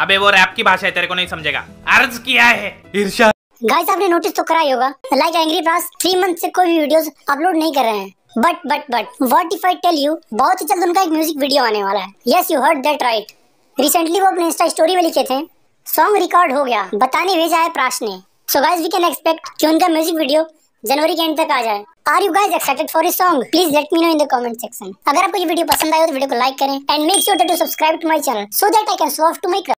अबे वो रैप की भाषा है तेरे को नहीं समझेगा अर्ज किया है ईर्षा गाइस आपने नोटिस तो करा होगा like angry Prash three month से कोई भी वीडियोस अपलोड नहीं कर रहे हैं but but but what if I tell you बहुत ही जल्द उनका एक म्यूजिक वीडियो आने वाला है yes you heard that right recently वो अपने इंस्टा स्टोरी में लिखे थे सॉन्ग रिकॉर्ड हो गया बताने भेजा है प्राश ने so guys we can expect कि उनका म्यूजिक वीडियो जनवरी के एंड तक आ जाए are you guys excited for इस song please let me know in the comment section अगर आपको ये वीडियो पसंद आए तो वीडियो को लाइक करें and make sure to subscribe to my channel so that I can soft to my